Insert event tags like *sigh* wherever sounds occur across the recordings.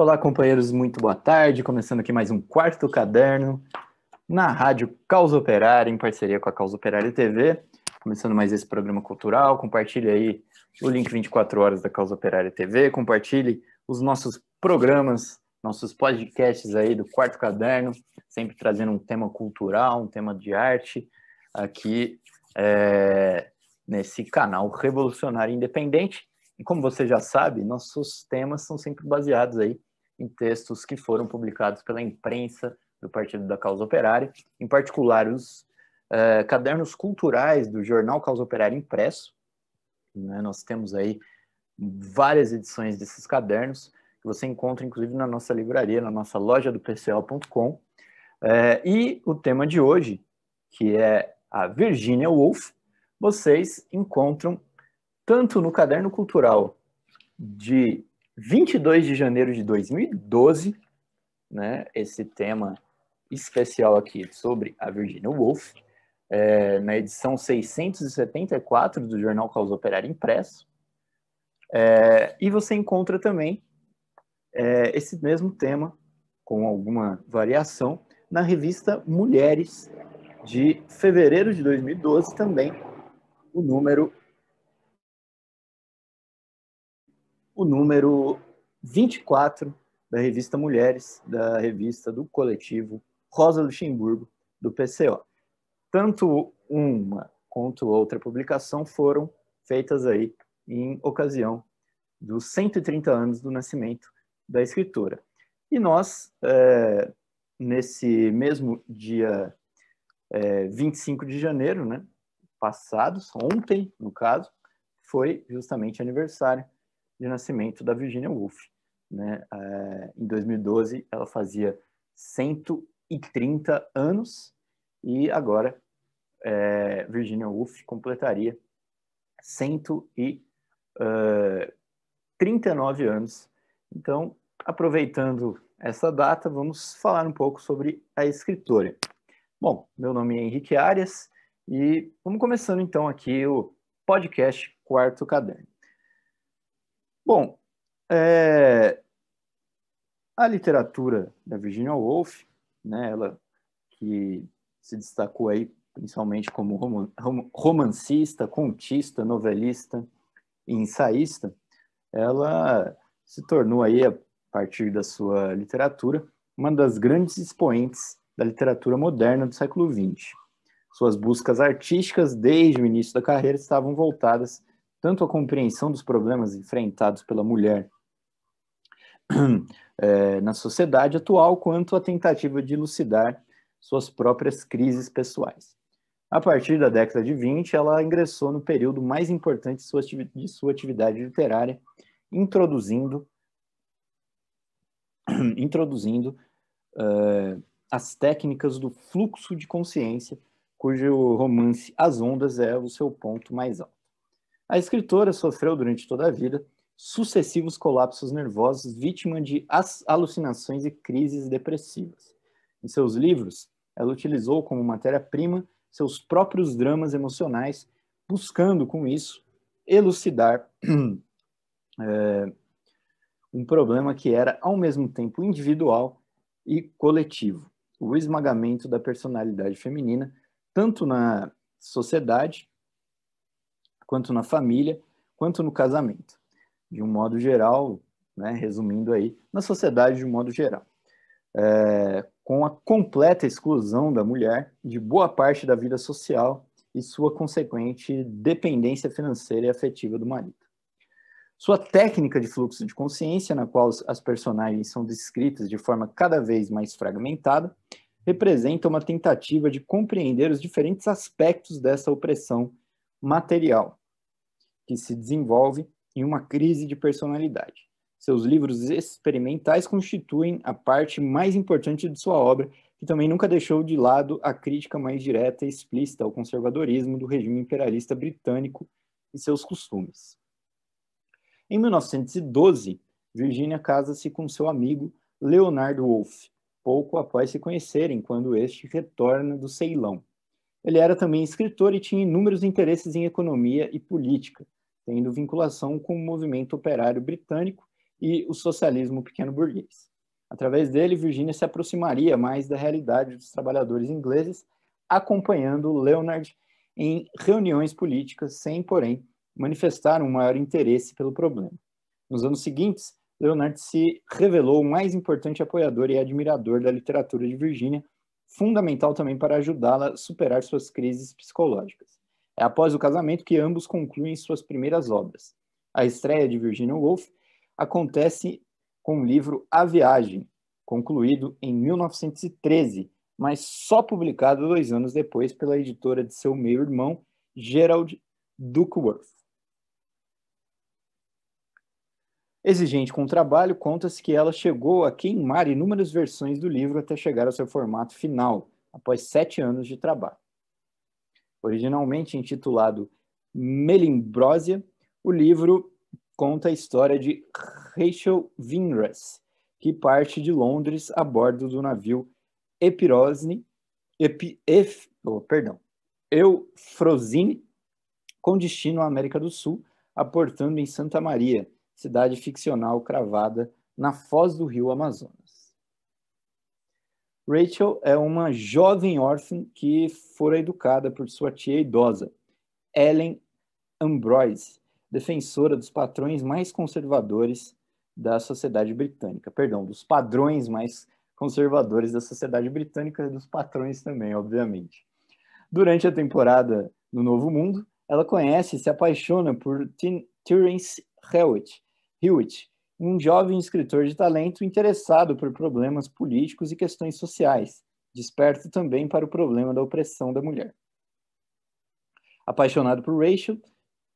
Olá, companheiros, muito boa tarde. Começando aqui mais um quarto caderno na Rádio Causa Operária, em parceria com a Causa Operária TV. Começando mais esse programa cultural, compartilhe aí o link 24 horas da Causa Operária TV, compartilhe os nossos programas, nossos podcasts aí do quarto caderno, sempre trazendo um tema cultural, um tema de arte aqui é, nesse canal Revolucionário Independente. E como você já sabe, nossos temas são sempre baseados aí em textos que foram publicados pela imprensa do Partido da Causa Operária, em particular os uh, cadernos culturais do jornal Causa Operária impresso. Né? Nós temos aí várias edições desses cadernos, que você encontra inclusive na nossa livraria, na nossa loja do pcl.com. Uh, eh, e o tema de hoje, que é a Virginia Woolf, vocês encontram tanto no caderno cultural de 22 de janeiro de 2012, né, esse tema especial aqui sobre a Virginia Woolf, é, na edição 674 do jornal Causa operário Impresso. É, e você encontra também é, esse mesmo tema, com alguma variação, na revista Mulheres, de fevereiro de 2012, também, o número o número 24 da revista Mulheres, da revista do coletivo Rosa Luxemburgo, do PCO. Tanto uma quanto outra publicação foram feitas aí em ocasião dos 130 anos do nascimento da escritora. E nós, é, nesse mesmo dia é, 25 de janeiro, né, passados, ontem no caso, foi justamente aniversário de nascimento da Virginia Woolf. Né? É, em 2012, ela fazia 130 anos e agora é, Virginia Woolf completaria 139 eh, anos. Então, aproveitando essa data, vamos falar um pouco sobre a escritora. Bom, meu nome é Henrique Arias e vamos começando então aqui o podcast Quarto Caderno. Bom, é, a literatura da Virginia Woolf, né, ela que se destacou aí principalmente como romancista, contista, novelista e ensaísta, ela se tornou aí a partir da sua literatura uma das grandes expoentes da literatura moderna do século XX. Suas buscas artísticas desde o início da carreira estavam voltadas tanto a compreensão dos problemas enfrentados pela mulher é, *clears throat* na sociedade atual, quanto a tentativa de elucidar suas próprias crises pessoais. A partir da década de 20, ela ingressou no período mais importante de sua atividade literária, introduzindo, *clears throat* introduzindo uh, as técnicas do fluxo de consciência, cujo romance As Ondas é o seu ponto mais alto. A escritora sofreu durante toda a vida sucessivos colapsos nervosos, vítima de alucinações e crises depressivas. Em seus livros, ela utilizou como matéria-prima seus próprios dramas emocionais, buscando com isso elucidar é, *clears throat* um problema que era ao mesmo tempo individual e coletivo, o esmagamento da personalidade feminina, tanto na sociedade quanto na família, quanto no casamento. De um modo geral, né, resumindo aí, na sociedade de um modo geral. É, com a completa exclusão da mulher de boa parte da vida social e sua consequente dependência financeira e afetiva do marido. Sua técnica de fluxo de consciência, na qual as personagens são descritas de forma cada vez mais fragmentada, representa uma tentativa de compreender os diferentes aspectos dessa opressão material, que se desenvolve em uma crise de personalidade. Seus livros experimentais constituem a parte mais importante de sua obra, que também nunca deixou de lado a crítica mais direta e explícita ao conservadorismo do regime imperialista britânico e seus costumes. Em 1912, Virginia casa-se com seu amigo Leonardo Wolff, pouco após se conhecerem, quando este retorna do Ceilão. Ele era também escritor e tinha inúmeros interesses em economia e política, tendo vinculação com o movimento operário britânico e o socialismo pequeno-burguês. Através dele, Virginia se aproximaria mais da realidade dos trabalhadores ingleses, acompanhando Leonard em reuniões políticas, sem, porém, manifestar um maior interesse pelo problema. Nos anos seguintes, Leonard se revelou o mais importante apoiador e admirador da literatura de Virginia, fundamental também para ajudá-la a superar suas crises psicológicas. É após o casamento que ambos concluem suas primeiras obras. A estreia de Virginia Woolf acontece com o livro A Viagem, concluído em 1913, mas só publicado dois anos depois pela editora de seu meio-irmão, Gerald Duckworth. Exigente com o trabalho, conta-se que ela chegou a queimar inúmeras versões do livro até chegar ao seu formato final, após sete anos de trabalho. Originalmente intitulado Melimbrosia, o livro conta a história de Rachel Vinras, que parte de Londres a bordo do navio Epirosne, Epi, Ef, oh, perdão, Eufrosine, com destino à América do Sul, aportando em Santa Maria, cidade ficcional cravada na foz do rio Amazonas. Rachel é uma jovem órfã que fora educada por sua tia idosa, Ellen Ambrose, defensora dos patrões mais conservadores da sociedade britânica, perdão, dos padrões mais conservadores da sociedade britânica e dos patrões também, obviamente. Durante a temporada no Novo Mundo, ela conhece e se apaixona por Terence Hewitt, Hewitt um jovem escritor de talento interessado por problemas políticos e questões sociais, desperto também para o problema da opressão da mulher. Apaixonado por Rachel,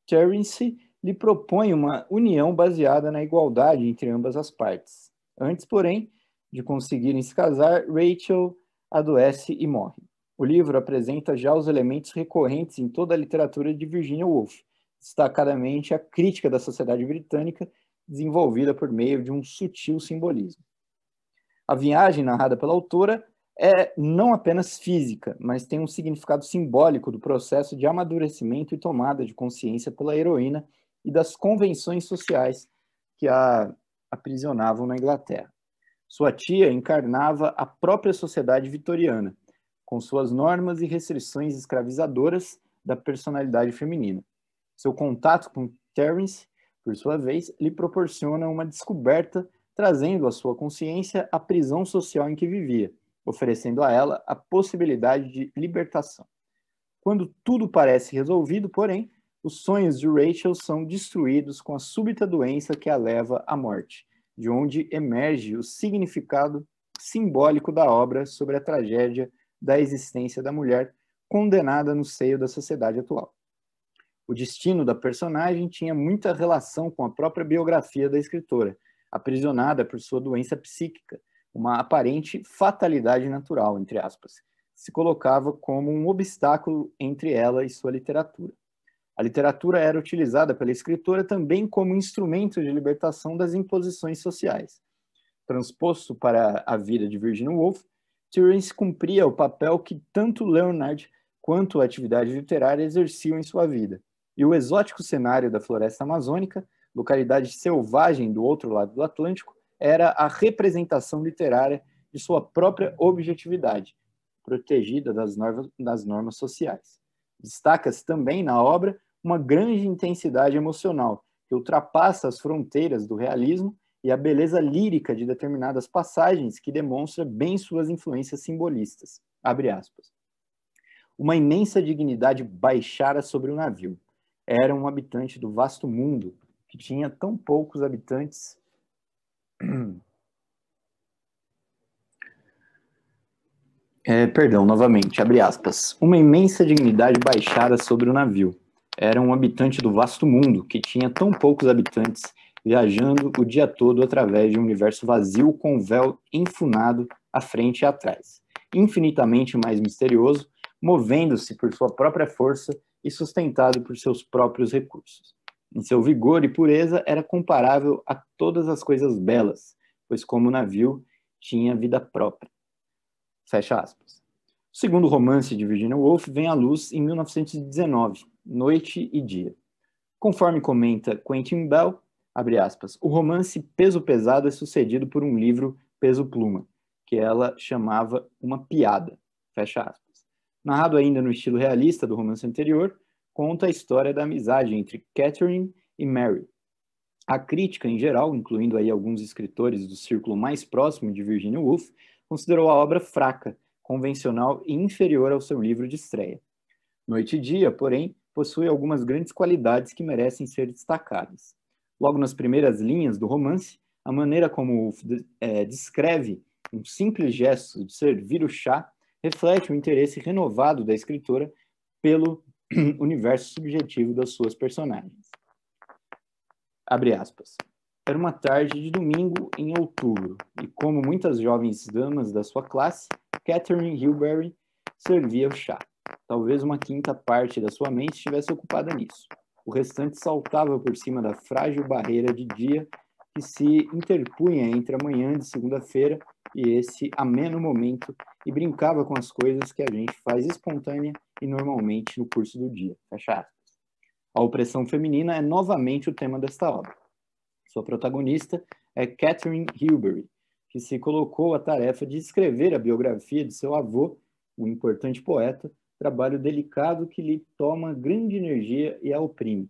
Terence lhe propõe uma união baseada na igualdade entre ambas as partes. Antes, porém, de conseguirem se casar, Rachel adoece e morre. O livro apresenta já os elementos recorrentes em toda a literatura de Virginia Woolf, destacadamente a crítica da sociedade britânica desenvolvida por meio de um sutil simbolismo. A viagem narrada pela autora é não apenas física, mas tem um significado simbólico do processo de amadurecimento e tomada de consciência pela heroína e das convenções sociais que a aprisionavam na Inglaterra. Sua tia encarnava a própria sociedade vitoriana, com suas normas e restrições escravizadoras da personalidade feminina. Seu contato com Terence por sua vez, lhe proporciona uma descoberta, trazendo à sua consciência a prisão social em que vivia, oferecendo a ela a possibilidade de libertação. Quando tudo parece resolvido, porém, os sonhos de Rachel são destruídos com a súbita doença que a leva à morte, de onde emerge o significado simbólico da obra sobre a tragédia da existência da mulher condenada no seio da sociedade atual o destino da personagem tinha muita relação com a própria biografia da escritora, aprisionada por sua doença psíquica, uma aparente fatalidade natural, entre aspas, se colocava como um obstáculo entre ela e sua literatura. A literatura era utilizada pela escritora também como instrumento de libertação das imposições sociais. Transposto para a vida de Virginia Woolf, Terence cumpria o papel que tanto Leonard quanto a atividade literária exerciam em sua vida, e o exótico cenário da floresta amazônica, localidade selvagem do outro lado do Atlântico, era a representação literária de sua própria objetividade, protegida das normas, das normas sociais. Destaca-se também na obra uma grande intensidade emocional que ultrapassa as fronteiras do realismo e a beleza lírica de determinadas passagens que demonstra bem suas influências simbolistas. Abre aspas. Uma imensa dignidade baixara sobre o navio era um habitante do vasto mundo que tinha tão poucos habitantes *clears throat* É, perdão, novamente, abre aspas. Uma imensa dignidade baixara sobre o navio. Era um habitante do vasto mundo, que tinha tão poucos habitantes, viajando o dia todo através de um universo vazio com véu enfunado à frente e atrás. Infinitamente mais misterioso, movendo-se por sua própria força e sustentado por seus próprios recursos. Em seu vigor e pureza, era comparável a todas as coisas belas, pois, como navio, tinha vida própria. Fecha aspas. O segundo romance de Virginia Woolf vem à luz em 1919, Noite e Dia. Conforme comenta Quentin Bell, aspas, o romance Peso Pesado é sucedido por um livro Peso Pluma, que ela chamava uma piada, fecha aspas narrado ainda no estilo realista do romance anterior, conta a história da amizade entre Catherine e Mary. A crítica em geral, incluindo aí alguns escritores do círculo mais próximo de Virginia Woolf, considerou a obra fraca, convencional e inferior ao seu livro de estreia. Noite e Dia, porém, possui algumas grandes qualidades que merecem ser destacadas. Logo nas primeiras linhas do romance, a maneira como Woolf é, descreve um simples gesto de servir o chá reflete o interesse renovado da escritora pelo *clears throat* universo subjetivo das suas personagens. Abre aspas. Era uma tarde de domingo em outubro, e como muitas jovens damas da sua classe, Catherine Hilberry servia o chá. Talvez uma quinta parte da sua mente estivesse ocupada nisso. O restante saltava por cima da frágil barreira de dia que se interpunha entre a manhã de segunda-feira e esse ameno momento e brincava com as coisas que a gente faz espontânea e normalmente no curso do dia. Fecha aspas. A opressão feminina é novamente o tema desta obra. Sua protagonista é Catherine Hilbury, que se colocou a tarefa de escrever a biografia de seu avô, um importante poeta, trabalho delicado que lhe toma grande energia e a oprime.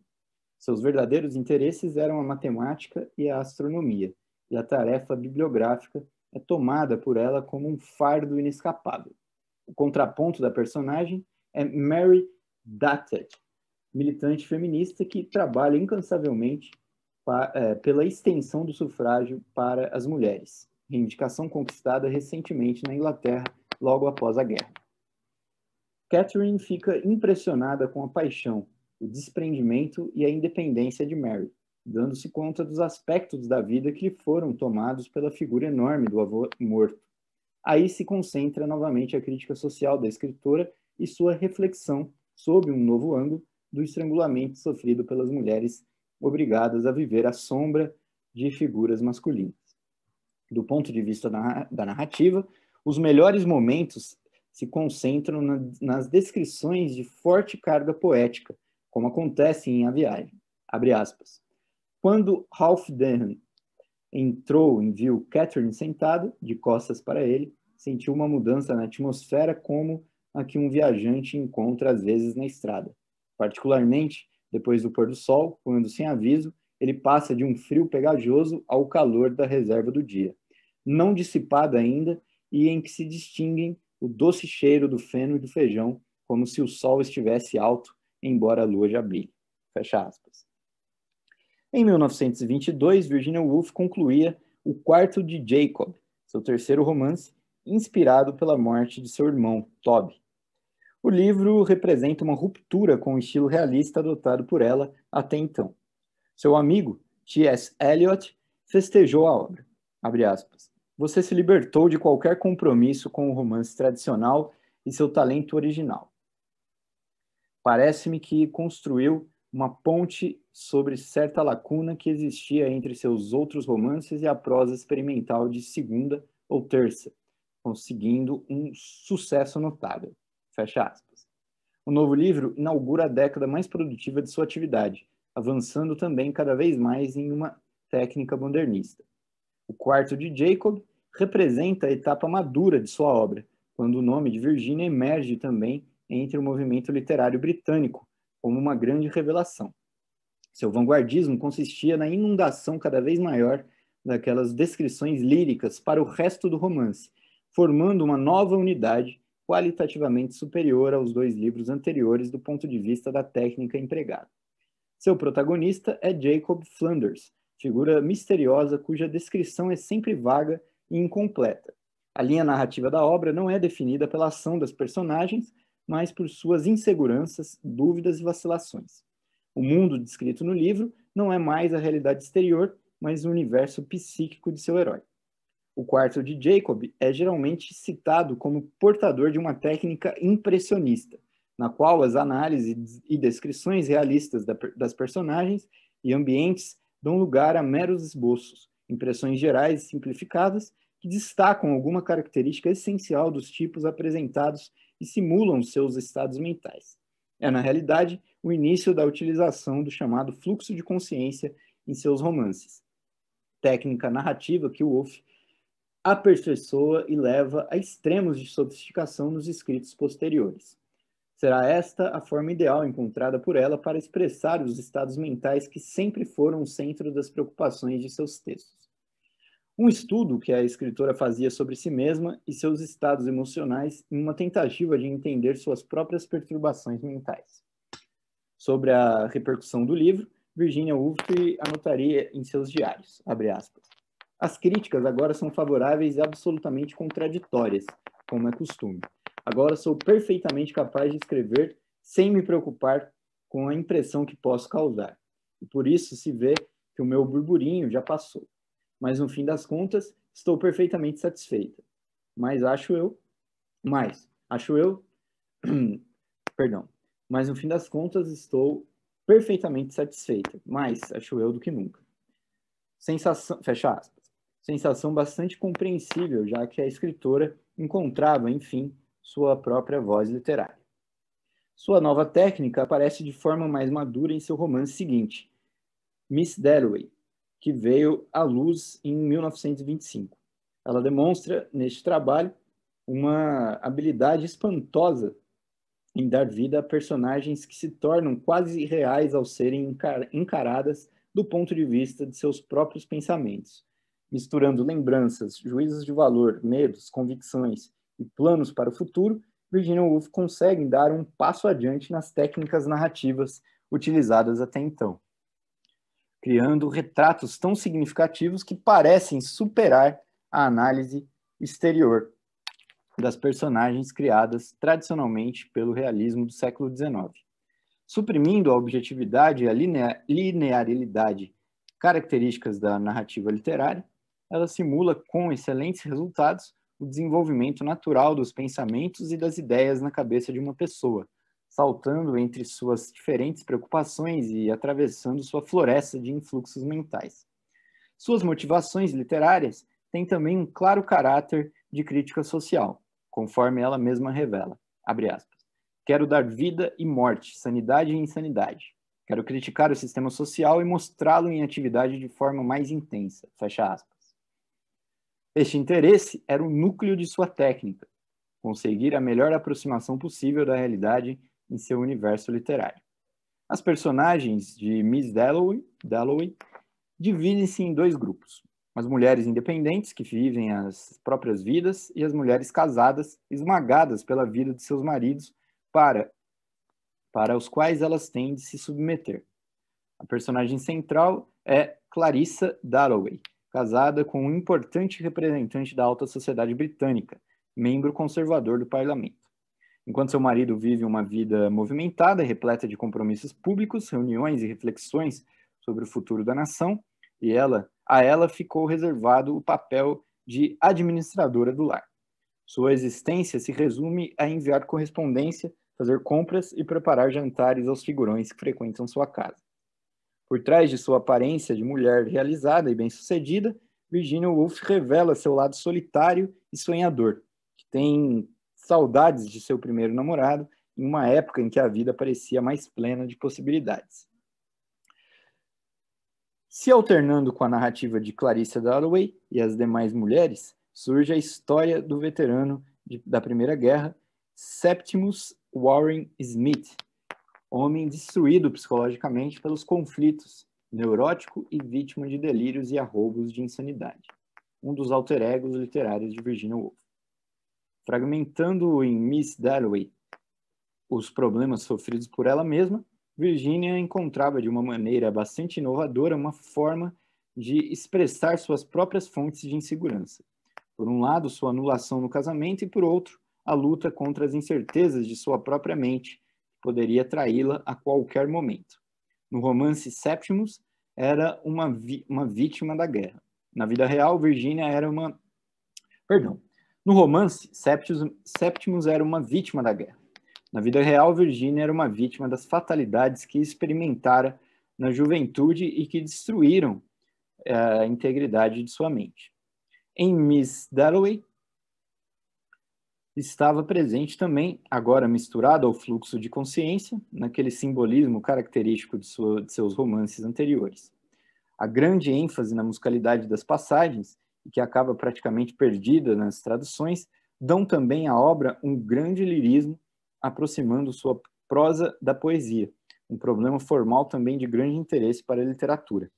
Seus verdadeiros interesses eram a matemática e a astronomia, e a tarefa bibliográfica é tomada por ela como um fardo inescapável. O contraponto da personagem é Mary Datek, militante feminista que trabalha incansavelmente é, pela extensão do sufrágio para as mulheres, reivindicação conquistada recentemente na Inglaterra logo após a guerra. Catherine fica impressionada com a paixão o desprendimento e a independência de Mary, dando-se conta dos aspectos da vida que lhe foram tomados pela figura enorme do avô morto. Aí se concentra novamente a crítica social da escritora e sua reflexão sob um novo ângulo do estrangulamento sofrido pelas mulheres obrigadas a viver à sombra de figuras masculinas. Do ponto de vista da narrativa, os melhores momentos se concentram na, nas descrições de forte carga poética, como acontece em A Viagem. Abre aspas. Quando Ralph Denham entrou e viu Catherine sentada, de costas para ele, sentiu uma mudança na atmosfera como a que um viajante encontra às vezes na estrada. Particularmente, depois do pôr do sol, quando sem aviso, ele passa de um frio pegajoso ao calor da reserva do dia, não dissipado ainda e em que se distinguem o doce cheiro do feno e do feijão, como se o sol estivesse alto embora a lua já brilhe. Fecha aspas. Em 1922, Virginia Woolf concluía O Quarto de Jacob, seu terceiro romance, inspirado pela morte de seu irmão, Toby. O livro representa uma ruptura com o estilo realista adotado por ela até então. Seu amigo, T.S. Eliot, festejou a obra. Você se libertou de qualquer compromisso com o romance tradicional e seu talento original. Parece-me que construiu uma ponte sobre certa lacuna que existia entre seus outros romances e a prosa experimental de segunda ou terça, conseguindo um sucesso notável. Fecha aspas. O novo livro inaugura a década mais produtiva de sua atividade, avançando também cada vez mais em uma técnica modernista. O quarto de Jacob representa a etapa madura de sua obra, quando o nome de Virginia emerge também entre o movimento literário britânico, como uma grande revelação. Seu vanguardismo consistia na inundação cada vez maior daquelas descrições líricas para o resto do romance, formando uma nova unidade qualitativamente superior aos dois livros anteriores do ponto de vista da técnica empregada. Seu protagonista é Jacob Flanders, figura misteriosa cuja descrição é sempre vaga e incompleta. A linha narrativa da obra não é definida pela ação das personagens, mas por suas inseguranças, dúvidas e vacilações. O mundo descrito no livro não é mais a realidade exterior, mas o universo psíquico de seu herói. O quarto de Jacob é geralmente citado como portador de uma técnica impressionista, na qual as análises e descrições realistas das personagens e ambientes dão lugar a meros esboços, impressões gerais e simplificadas que destacam alguma característica essencial dos tipos apresentados e simulam seus estados mentais. É, na realidade, o início da utilização do chamado fluxo de consciência em seus romances, técnica narrativa que Wolff aperfeiçoa e leva a extremos de sofisticação nos escritos posteriores. Será esta a forma ideal encontrada por ela para expressar os estados mentais que sempre foram o centro das preocupações de seus textos um estudo que a escritora fazia sobre si mesma e seus estados emocionais em uma tentativa de entender suas próprias perturbações mentais. Sobre a repercussão do livro, Virginia Woolf anotaria em seus diários, aspas, As críticas agora são favoráveis e absolutamente contraditórias, como é costume. Agora sou perfeitamente capaz de escrever sem me preocupar com a impressão que posso causar. E por isso se vê que o meu burburinho já passou mas no fim das contas, estou perfeitamente satisfeita. Mas acho eu, mais, acho eu, *clears throat* perdão, mas no fim das contas, estou perfeitamente satisfeita. Mais, acho eu, do que nunca. Sensação, fecha aspas. Sensação bastante compreensível, já que a escritora encontrava, enfim, sua própria voz literária. Sua nova técnica aparece de forma mais madura em seu romance seguinte, Miss Dalloway, que veio à luz em 1925. Ela demonstra neste trabalho uma habilidade espantosa em dar vida a personagens que se tornam quase reais ao serem encaradas do ponto de vista de seus próprios pensamentos, misturando lembranças, juízos de valor, medos, convicções e planos para o futuro. Virginia Woolf consegue dar um passo adiante nas técnicas narrativas utilizadas até então criando retratos tão significativos que parecem superar a análise exterior das personagens criadas tradicionalmente pelo realismo do século XIX. Suprimindo a objetividade e a linearidade características da narrativa literária, ela simula com excelentes resultados o desenvolvimento natural dos pensamentos e das ideias na cabeça de uma pessoa, saltando entre suas diferentes preocupações e atravessando sua floresta de influxos mentais. Suas motivações literárias têm também um claro caráter de crítica social, conforme ela mesma revela. Quero dar vida e morte, sanidade e insanidade. Quero criticar o sistema social e mostrá-lo em atividade de forma mais intensa. Fecha aspas. Este interesse era o núcleo de sua técnica, conseguir a melhor aproximação possível da realidade em seu universo literário. As personagens de Miss Dalloway, Dalloway dividem-se em dois grupos: as mulheres independentes, que vivem as próprias vidas, e as mulheres casadas, esmagadas pela vida de seus maridos, para, para os quais elas têm de se submeter. A personagem central é Clarissa Dalloway, casada com um importante representante da alta sociedade britânica, membro conservador do parlamento. Enquanto seu marido vive uma vida movimentada, repleta de compromissos públicos, reuniões e reflexões sobre o futuro da nação, e ela, a ela ficou reservado o papel de administradora do lar. Sua existência se resume a enviar correspondência, fazer compras e preparar jantares aos figurões que frequentam sua casa. Por trás de sua aparência de mulher realizada e bem-sucedida, Virginia Woolf revela seu lado solitário e sonhador, que tem saudades de seu primeiro namorado em uma época em que a vida parecia mais plena de possibilidades. Se alternando com a narrativa de Clarissa Dalloway e as demais mulheres, surge a história do veterano de, da Primeira Guerra, Septimus Warren Smith, homem destruído psicologicamente pelos conflitos, neurótico e vítima de delírios e arroubos de insanidade, um dos alter egos literários de Virginia Woolf. Fragmentando em Miss Dalloway os problemas sofridos por ela mesma, Virginia encontrava de uma maneira bastante inovadora uma forma de expressar suas próprias fontes de insegurança. Por um lado, sua anulação no casamento e por outro, a luta contra as incertezas de sua própria mente, que poderia traí-la a qualquer momento. No romance Septimus, era uma, uma vítima da guerra. Na vida real, Virginia era uma. Perdão. No romance, Septimus, Septimus era uma vítima da guerra. Na vida real, Virginia era uma vítima das fatalidades que experimentara na juventude e que destruíram eh, a integridade de sua mente. Em Miss Dalloway, estava presente também, agora misturado ao fluxo de consciência, naquele simbolismo característico de, sua, de seus romances anteriores. A grande ênfase na musicalidade das passagens e que acaba praticamente perdida nas traduções, dão também à obra um grande lirismo, aproximando sua prosa da poesia, um problema formal também de grande interesse para a literatura.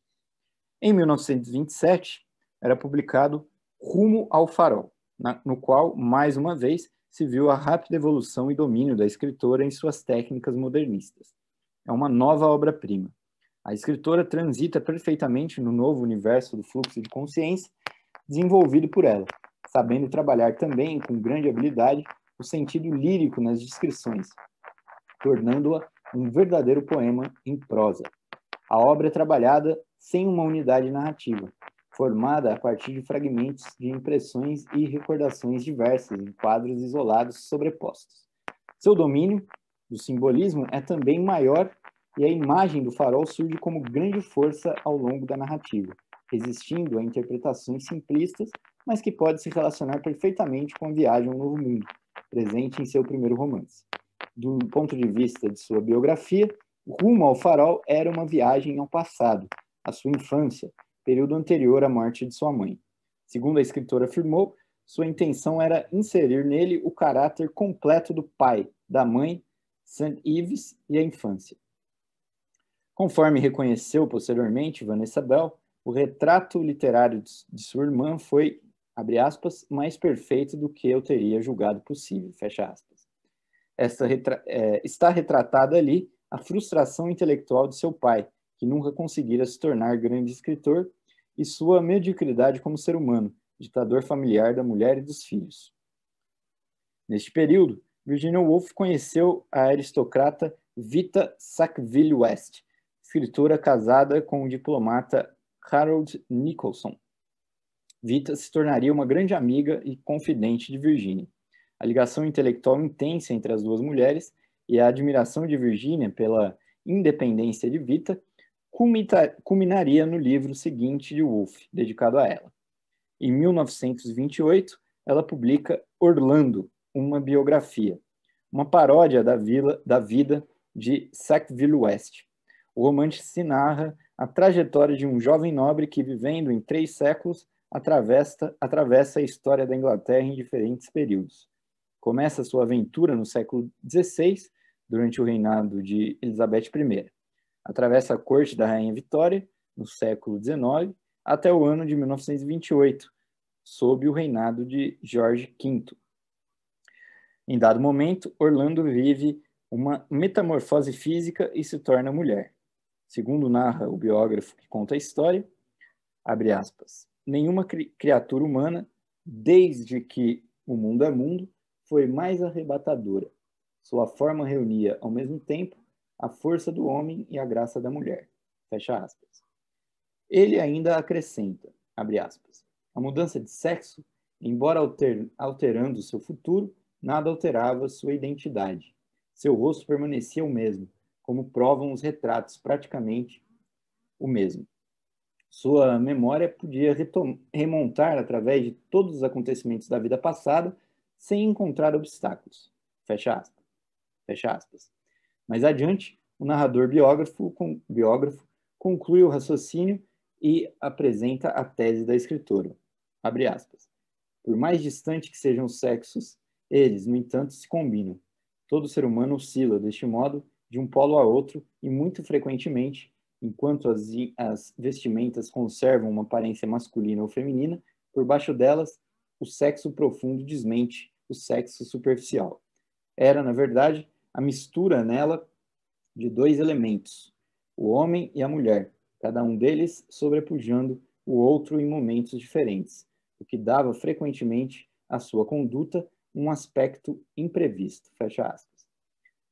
Em 1927, era publicado Rumo ao Farol, na, no qual, mais uma vez, se viu a rápida evolução e domínio da escritora em suas técnicas modernistas. É uma nova obra-prima. A escritora transita perfeitamente no novo universo do fluxo de consciência desenvolvido por ela, sabendo trabalhar também com grande habilidade o sentido lírico nas descrições, tornando-a um verdadeiro poema em prosa. A obra é trabalhada sem uma unidade narrativa, formada a partir de fragmentos de impressões e recordações diversas em quadros isolados sobrepostos. Seu domínio do simbolismo é também maior e a imagem do farol surge como grande força ao longo da narrativa, resistindo a interpretações simplistas, mas que pode se relacionar perfeitamente com a viagem ao Novo Mundo, presente em seu primeiro romance. Do ponto de vista de sua biografia, Rumo ao Farol era uma viagem ao passado, à sua infância, período anterior à morte de sua mãe. Segundo a escritora afirmou, sua intenção era inserir nele o caráter completo do pai, da mãe, St. Ives e a infância. Conforme reconheceu posteriormente Vanessa Bell, o retrato literário de sua irmã foi, abre aspas, mais perfeito do que eu teria julgado possível, fecha aspas. Esta retra é, está retratada ali a frustração intelectual de seu pai, que nunca conseguira se tornar grande escritor, e sua mediocridade como ser humano, ditador familiar da mulher e dos filhos. Neste período, Virginia Woolf conheceu a aristocrata Vita Sackville West, escritora casada com o diplomata Harold Nicholson. Vita se tornaria uma grande amiga e confidente de Virginia. A ligação intelectual intensa entre as duas mulheres e a admiração de Virginia pela independência de Vita culminaria no livro seguinte de Woolf, dedicado a ela. Em 1928, ela publica Orlando, uma biografia, uma paródia da, vila, da vida de Sackville West. O romance se narra a trajetória de um jovem nobre que, vivendo em três séculos, atravessa, atravessa a história da Inglaterra em diferentes períodos. Começa sua aventura no século XVI, durante o reinado de Elizabeth I. Atravessa a corte da Rainha Vitória, no século XIX, até o ano de 1928, sob o reinado de George V. Em dado momento, Orlando vive uma metamorfose física e se torna mulher. Segundo narra o biógrafo que conta a história, abre aspas, nenhuma cri criatura humana, desde que o mundo é mundo, foi mais arrebatadora. Sua forma reunia, ao mesmo tempo, a força do homem e a graça da mulher. Fecha aspas. Ele ainda acrescenta, abre aspas, a mudança de sexo, embora alter, alterando seu futuro, nada alterava sua identidade. Seu rosto permanecia o mesmo, como provam os retratos, praticamente o mesmo. Sua memória podia remontar através de todos os acontecimentos da vida passada sem encontrar obstáculos. Fecha aspas. Fecha aspas. Mais adiante, o narrador biógrafo, com, biógrafo conclui o raciocínio e apresenta a tese da escritora. Abre aspas. Por mais distante que sejam os sexos, eles, no entanto, se combinam. Todo ser humano oscila deste modo de um polo a outro e muito frequentemente, enquanto as, as vestimentas conservam uma aparência masculina ou feminina, por baixo delas, o sexo profundo desmente o sexo superficial. Era, na verdade, a mistura nela de dois elementos, o homem e a mulher, cada um deles sobrepujando o outro em momentos diferentes, o que dava frequentemente à sua conduta um aspecto imprevisto. Fecha aspas.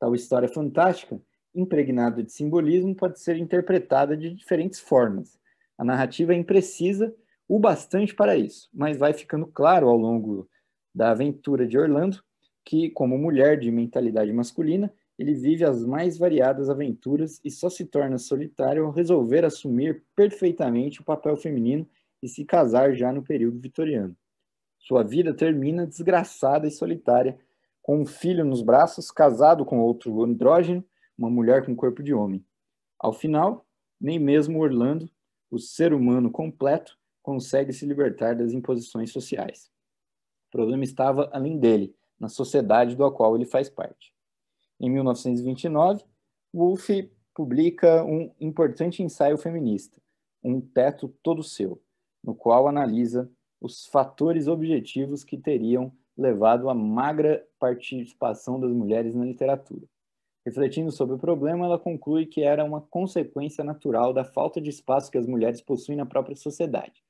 Tal história fantástica, impregnada de simbolismo, pode ser interpretada de diferentes formas. A narrativa é imprecisa o bastante para isso, mas vai ficando claro ao longo da aventura de Orlando que, como mulher de mentalidade masculina, ele vive as mais variadas aventuras e só se torna solitário ao resolver assumir perfeitamente o papel feminino e se casar já no período vitoriano. Sua vida termina desgraçada e solitária com um filho nos braços, casado com outro andrógeno, uma mulher com corpo de homem. Ao final, nem mesmo Orlando, o ser humano completo, consegue se libertar das imposições sociais. O problema estava além dele, na sociedade do qual ele faz parte. Em 1929, Wolff publica um importante ensaio feminista, Um Teto Todo Seu, no qual analisa os fatores objetivos que teriam levado à magra participação das mulheres na literatura. Refletindo sobre o problema, ela conclui que era uma consequência natural da falta de espaço que as mulheres possuem na própria sociedade.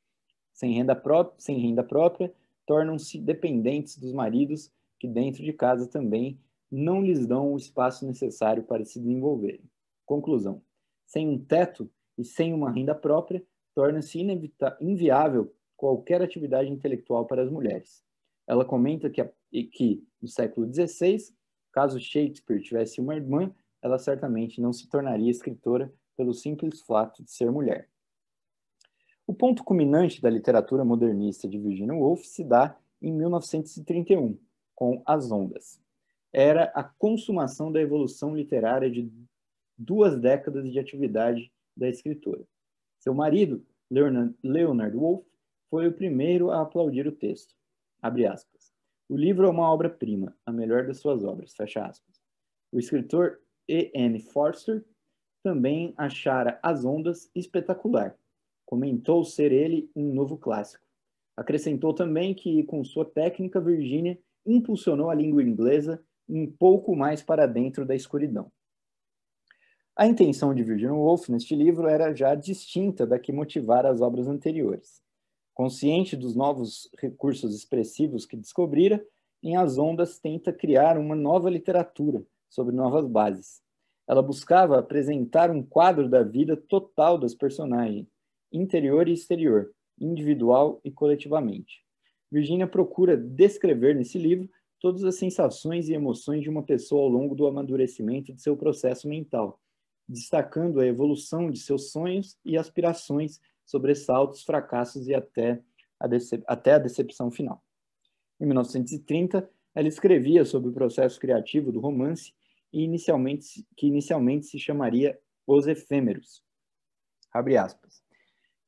Sem renda, pró sem renda própria, tornam-se dependentes dos maridos, que dentro de casa também não lhes dão o espaço necessário para se desenvolverem. Conclusão: sem um teto e sem uma renda própria, torna-se inviável qualquer atividade intelectual para as mulheres. Ela comenta que, que no século XVI, caso Shakespeare tivesse uma irmã, ela certamente não se tornaria escritora pelo simples fato de ser mulher. O ponto culminante da literatura modernista de Virginia Woolf se dá em 1931, com As Ondas. Era a consumação da evolução literária de duas décadas de atividade da escritora. Seu marido, Leonard Woolf, foi o primeiro a aplaudir o texto. Abre aspas. O livro é uma obra-prima, a melhor das suas obras, fecha aspas. O escritor E. N. Forster também achara As Ondas espetacular. Comentou ser ele um novo clássico. Acrescentou também que, com sua técnica, Virginia impulsionou a língua inglesa um pouco mais para dentro da escuridão. A intenção de Virginia Woolf neste livro era já distinta da que motivara as obras anteriores. Consciente dos novos recursos expressivos que descobrira, em As Ondas tenta criar uma nova literatura sobre novas bases. Ela buscava apresentar um quadro da vida total das personagens, interior e exterior, individual e coletivamente. Virginia procura descrever nesse livro todas as sensações e emoções de uma pessoa ao longo do amadurecimento de seu processo mental, destacando a evolução de seus sonhos e aspirações sobressaltos, fracassos e até a, até a decepção final. Em 1930, ela escrevia sobre o processo criativo do romance e inicialmente, que inicialmente se chamaria Os Efêmeros. Abre aspas.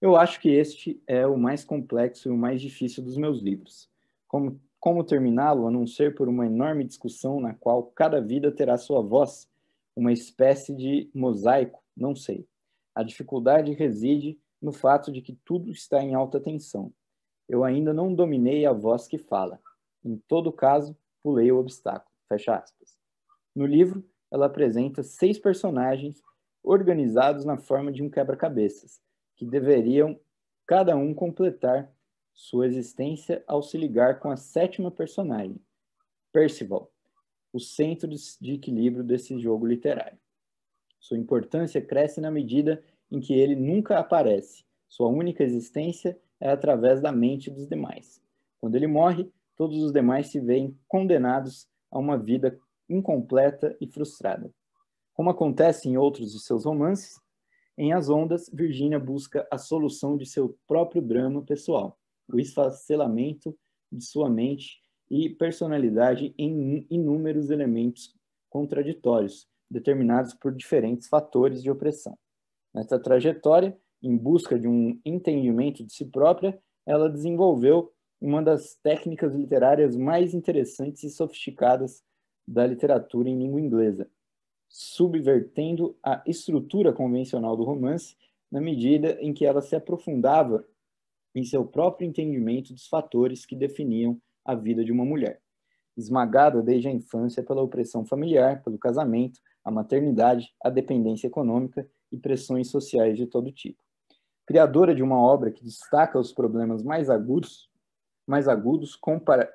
Eu acho que este é o mais complexo e o mais difícil dos meus livros. Como, como terminá-lo a não ser por uma enorme discussão na qual cada vida terá sua voz, uma espécie de mosaico, não sei. A dificuldade reside no fato de que tudo está em alta tensão. Eu ainda não dominei a voz que fala. Em todo caso, pulei o obstáculo. Fecha aspas. No livro, ela apresenta seis personagens organizados na forma de um quebra-cabeças, que deveriam cada um completar sua existência ao se ligar com a sétima personagem, Percival, o centro de equilíbrio desse jogo literário. Sua importância cresce na medida em que ele nunca aparece. Sua única existência é através da mente dos demais. Quando ele morre, todos os demais se veem condenados a uma vida incompleta e frustrada. Como acontece em outros de seus romances, em As Ondas, Virginia busca a solução de seu próprio drama pessoal, o esfacelamento de sua mente e personalidade em inúmeros elementos contraditórios, determinados por diferentes fatores de opressão. Nessa trajetória, em busca de um entendimento de si própria, ela desenvolveu uma das técnicas literárias mais interessantes e sofisticadas da literatura em língua inglesa, subvertendo a estrutura convencional do romance na medida em que ela se aprofundava em seu próprio entendimento dos fatores que definiam a vida de uma mulher. Esmagada desde a infância pela opressão familiar, pelo casamento, a maternidade, a dependência econômica e pressões sociais de todo tipo. Criadora de uma obra que destaca os problemas mais agudos, mais agudos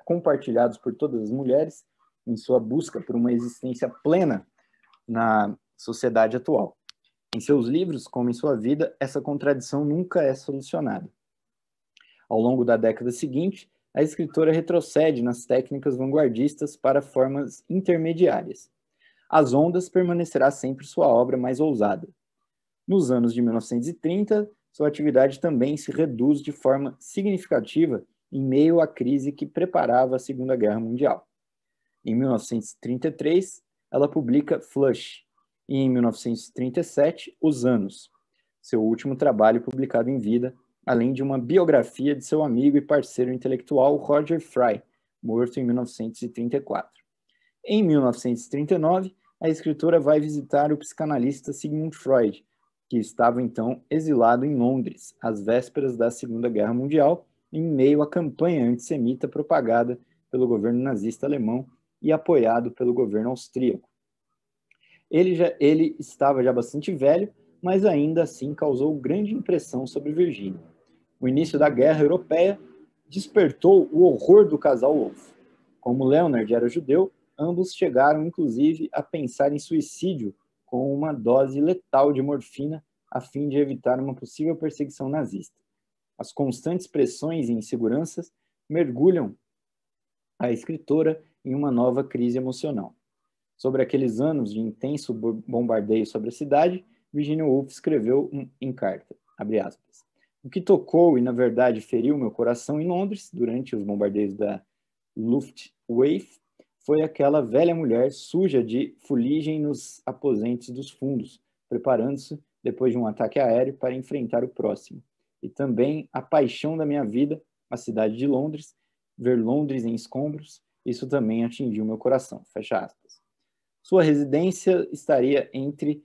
compartilhados por todas as mulheres em sua busca por uma existência plena na sociedade atual. Em seus livros, como em sua vida, essa contradição nunca é solucionada. Ao longo da década seguinte, a escritora retrocede nas técnicas vanguardistas para formas intermediárias. As Ondas permanecerá sempre sua obra mais ousada, nos anos de 1930, sua atividade também se reduz de forma significativa em meio à crise que preparava a Segunda Guerra Mundial. Em 1933, ela publica Flush e em 1937, Os Anos, seu último trabalho publicado em vida, além de uma biografia de seu amigo e parceiro intelectual Roger Fry, morto em 1934. Em 1939, a escritora vai visitar o psicanalista Sigmund Freud, que estava então exilado em Londres, às vésperas da Segunda Guerra Mundial, em meio à campanha antissemita propagada pelo governo nazista alemão e apoiado pelo governo austríaco. Ele, já, ele estava já bastante velho, mas ainda assim causou grande impressão sobre Virgínia. O início da Guerra Europeia despertou o horror do casal Wolff. Como Leonard era judeu, ambos chegaram inclusive a pensar em suicídio com uma dose letal de morfina a fim de evitar uma possível perseguição nazista. As constantes pressões e inseguranças mergulham a escritora em uma nova crise emocional. Sobre aqueles anos de intenso bombardeio sobre a cidade, Virginia Woolf escreveu um, em carta, aspas, O que tocou e, na verdade, feriu meu coração em Londres durante os bombardeios da Luftwaffe foi aquela velha mulher suja de fuligem nos aposentos dos fundos, preparando-se, depois de um ataque aéreo, para enfrentar o próximo. E também a paixão da minha vida, a cidade de Londres, ver Londres em escombros, isso também atingiu meu coração. Fecha aspas. Sua residência estaria entre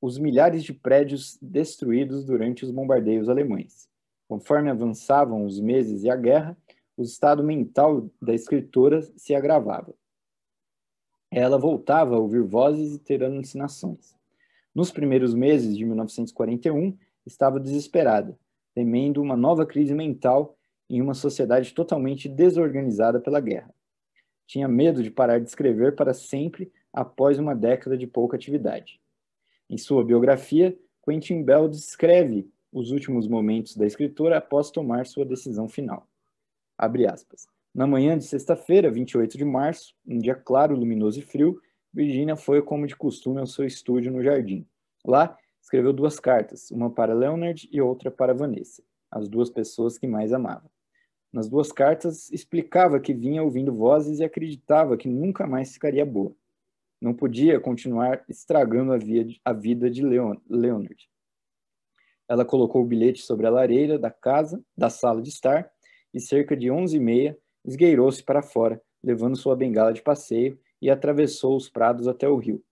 os milhares de prédios destruídos durante os bombardeios alemães. Conforme avançavam os meses e a guerra, o estado mental da escritora se agravava ela voltava a ouvir vozes e ter alucinações. Nos primeiros meses de 1941, estava desesperada, temendo uma nova crise mental em uma sociedade totalmente desorganizada pela guerra. Tinha medo de parar de escrever para sempre após uma década de pouca atividade. Em sua biografia, Quentin Bell descreve os últimos momentos da escritora após tomar sua decisão final. Abre aspas. Na manhã de sexta-feira, 28 de março, um dia claro, luminoso e frio, Virginia foi, como de costume, ao seu estúdio no jardim. Lá, escreveu duas cartas, uma para Leonard e outra para Vanessa, as duas pessoas que mais amava. Nas duas cartas, explicava que vinha ouvindo vozes e acreditava que nunca mais ficaria boa. Não podia continuar estragando a, via, a vida de Leon, Leonard. Ela colocou o bilhete sobre a lareira da casa, da sala de estar, e cerca de onze e meia, esgueirou-se para fora, levando sua bengala de passeio e atravessou os prados até o rio.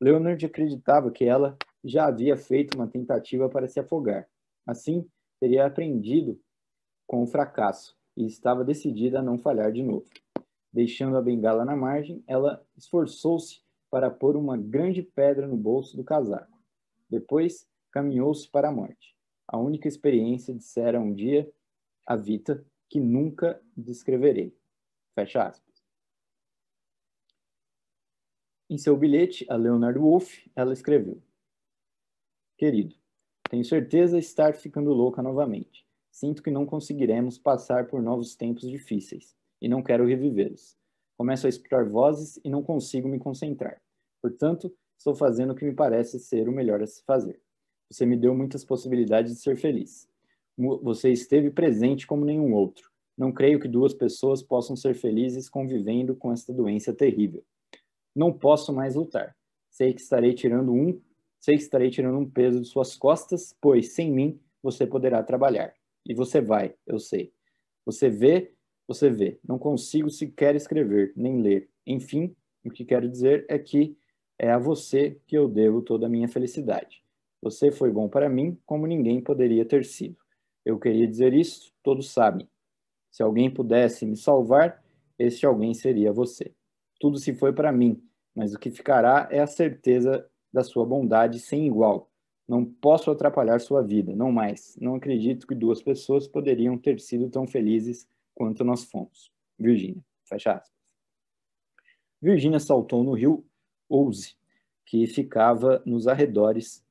Leonard acreditava que ela já havia feito uma tentativa para se afogar. Assim, teria aprendido com o fracasso e estava decidida a não falhar de novo. Deixando a bengala na margem, ela esforçou-se para pôr uma grande pedra no bolso do casaco. Depois, caminhou-se para a morte. A única experiência dissera um dia a Vita que nunca descreverei. Fecha aspas. Em seu bilhete a Leonard Wolff, ela escreveu: Querido, tenho certeza de estar ficando louca novamente. Sinto que não conseguiremos passar por novos tempos difíceis e não quero revivê-los. Começo a escutar vozes e não consigo me concentrar. Portanto, estou fazendo o que me parece ser o melhor a se fazer. Você me deu muitas possibilidades de ser feliz você esteve presente como nenhum outro. Não creio que duas pessoas possam ser felizes convivendo com esta doença terrível. Não posso mais lutar. Sei que estarei tirando um, sei que estarei tirando um peso de suas costas, pois sem mim você poderá trabalhar. E você vai, eu sei. Você vê, você vê. Não consigo sequer escrever nem ler. Enfim, o que quero dizer é que é a você que eu devo toda a minha felicidade. Você foi bom para mim como ninguém poderia ter sido. Eu queria dizer isso, todos sabem. Se alguém pudesse me salvar, este alguém seria você. Tudo se foi para mim, mas o que ficará é a certeza da sua bondade sem igual. Não posso atrapalhar sua vida, não mais. Não acredito que duas pessoas poderiam ter sido tão felizes quanto nós fomos. Virgínia, fecha aspas. Virgínia saltou no rio Ouse, que ficava nos arredores,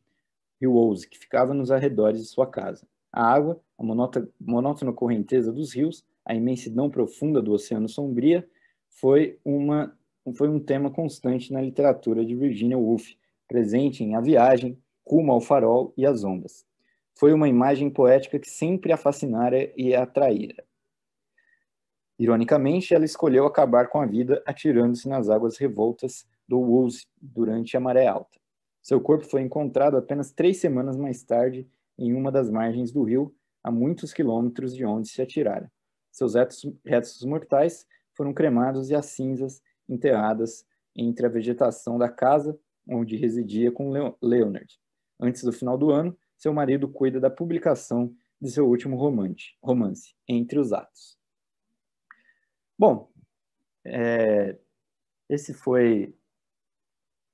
rio Ouse, que ficava nos arredores de sua casa. A água a monota, monótona correnteza dos rios, a imensidão profunda do oceano sombria, foi, uma, foi um tema constante na literatura de Virginia Woolf, presente em A Viagem, Cuma ao Farol e As Ondas. Foi uma imagem poética que sempre a fascinara e a atraíra. Ironicamente, ela escolheu acabar com a vida atirando-se nas águas revoltas do Woolsey durante a maré alta. Seu corpo foi encontrado apenas três semanas mais tarde em uma das margens do rio, a muitos quilômetros de onde se atirara. Seus restos mortais foram cremados e as cinzas enterradas entre a vegetação da casa onde residia com Leonard. Antes do final do ano, seu marido cuida da publicação de seu último romance, romance Entre os Atos. Bom, é, esse foi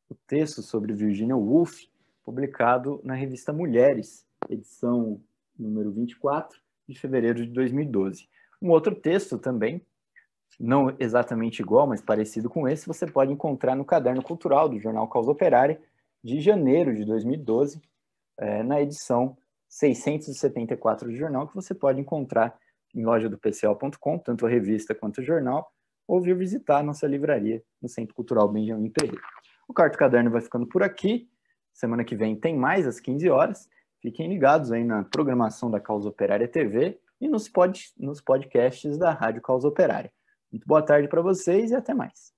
o texto sobre Virginia Woolf, publicado na revista Mulheres, edição número 24, de fevereiro de 2012. Um outro texto também, não exatamente igual, mas parecido com esse, você pode encontrar no Caderno Cultural do jornal Causa Operária, de janeiro de 2012, é, na edição 674 do jornal, que você pode encontrar em loja do PCO.com, tanto a revista quanto o jornal, ou vir visitar a nossa livraria no Centro Cultural Benjamin Pereira. O quarto Caderno vai ficando por aqui. Semana que vem tem mais, às 15 horas. Fiquem ligados aí na programação da Causa Operária TV e nos, pod, nos podcasts da Rádio Causa Operária. Muito boa tarde para vocês e até mais.